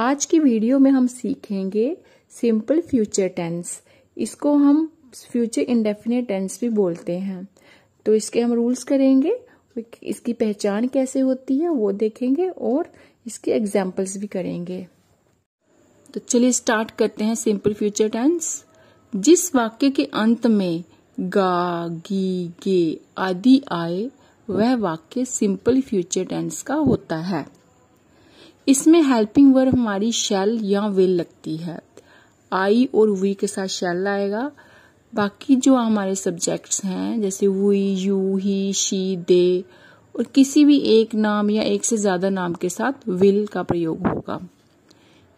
आज की वीडियो में हम सीखेंगे सिंपल फ्यूचर टेंस इसको हम फ्यूचर इंडेफिनेट टेंस भी बोलते हैं तो इसके हम रूल्स करेंगे इसकी पहचान कैसे होती है वो देखेंगे और इसके एग्जाम्पल्स भी करेंगे तो चलिए स्टार्ट करते हैं सिंपल फ्यूचर टेंस जिस वाक्य के अंत में गा गी गे आदि आए वह वाक्य सिंपल फ्यूचर टेंस का होता है इसमें हेल्पिंग वर्ब हमारी शैल या विल लगती है आई और वी के साथ शैल आएगा बाकी जो हमारे सब्जेक्ट्स हैं जैसे we you he she they और किसी भी एक नाम या एक से ज़्यादा नाम के साथ विल का प्रयोग होगा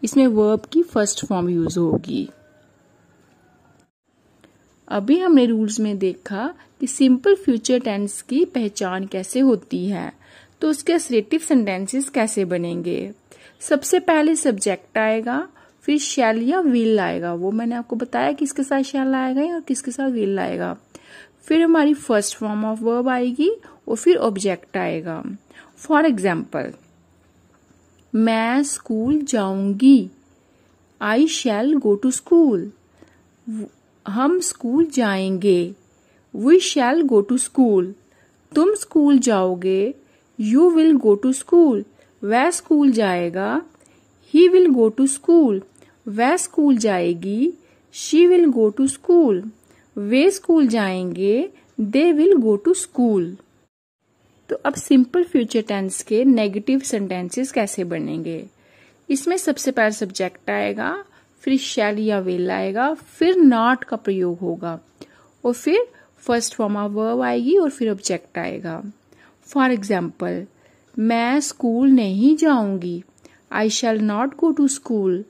इसमें वर्ब की फर्स्ट फॉर्म यूज होगी अभी हमने रूल्स में देखा कि सिंपल फ्यूचर टेंस की पहचान कैसे होती है तो उसके असरेटिव सेंटेंसेस कैसे बनेंगे सबसे पहले सब्जेक्ट आएगा फिर शैल या विल आएगा वो मैंने आपको बताया किसके साथ शैल आएगा या किसके साथ विल आएगा फिर हमारी फर्स्ट फॉर्म ऑफ वर्ब आएगी और फिर ऑब्जेक्ट आएगा फॉर एग्जाम्पल मैं स्कूल जाऊंगी I shall go to school हम स्कूल जाएंगे we shall go to school तुम स्कूल जाओगे you will go to school वह स्कूल जाएगा he will go to school वह स्कूल जाएगी she will go to school वे स्कूल जाएंगे they will go to school तो अब सिंपल फ्यूचर टेंस के नेगेटिव सेंटेंसेस कैसे बनेंगे इसमें सबसे पहले सब्जेक्ट आएगा फिर शैल या वेल आएगा फिर नॉट का प्रयोग होगा और फिर फर्स्ट फॉर्म ऑफ वर्ब आएगी और फिर ऑब्जेक्ट आएगा फॉर एग्जाम्पल मैं स्कूल नहीं जाऊंगी I shall not go to school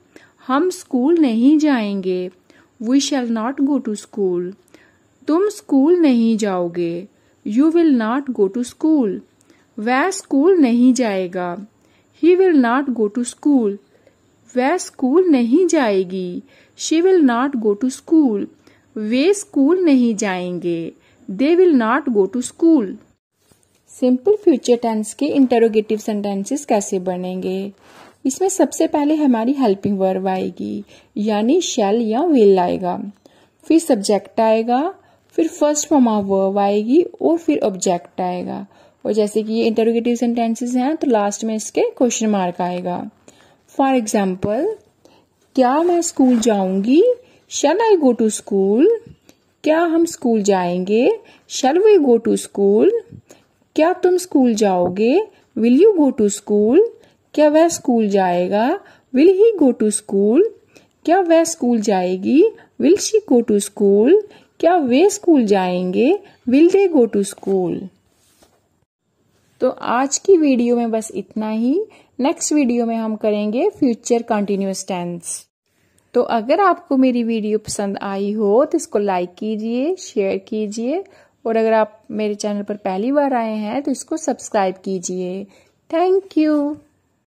हम स्कूल नहीं जाएंगे we shall not go to school तुम स्कूल नहीं जाओगे you will not go to school वह स्कूल नहीं जाएगा he will not go to school वह स्कूल नहीं जाएगी she will not go to school वे स्कूल नहीं जाएंगे they will not go to school simple future tense के इंटरोगेटिव सेंटेंसेस कैसे बनेंगे इसमें सबसे पहले हमारी हेल्पिंग वर्ब आएगी यानी शैल या विल आएगा फिर सब्जेक्ट आएगा फिर फर्स्ट फॉर्म ऑफ वर्ब आएगी और फिर ऑब्जेक्ट आएगा और जैसे कि ये इंटरोगेटिव सेंटेंसेस हैं तो लास्ट में इसके क्वेश्चन मार्क आएगा फॉर एग्जाम्पल क्या मैं स्कूल जाऊंगी shall I go to school क्या हम स्कूल जाएंगे shall we go to school क्या तुम स्कूल जाओगे will you go to school क्या वह स्कूल जाएगा will he go to school क्या वह स्कूल जाएगी will she go to school क्या वे स्कूल जाएंगे will they go to school तो आज की वीडियो में बस इतना ही नेक्स्ट वीडियो में हम करेंगे फ्यूचर कंटिन्यूस टेंस तो अगर आपको मेरी वीडियो पसंद आई हो तो इसको लाइक कीजिए शेयर कीजिए और अगर आप मेरे चैनल पर पहली बार आए हैं तो इसको सब्सक्राइब कीजिए थैंक यू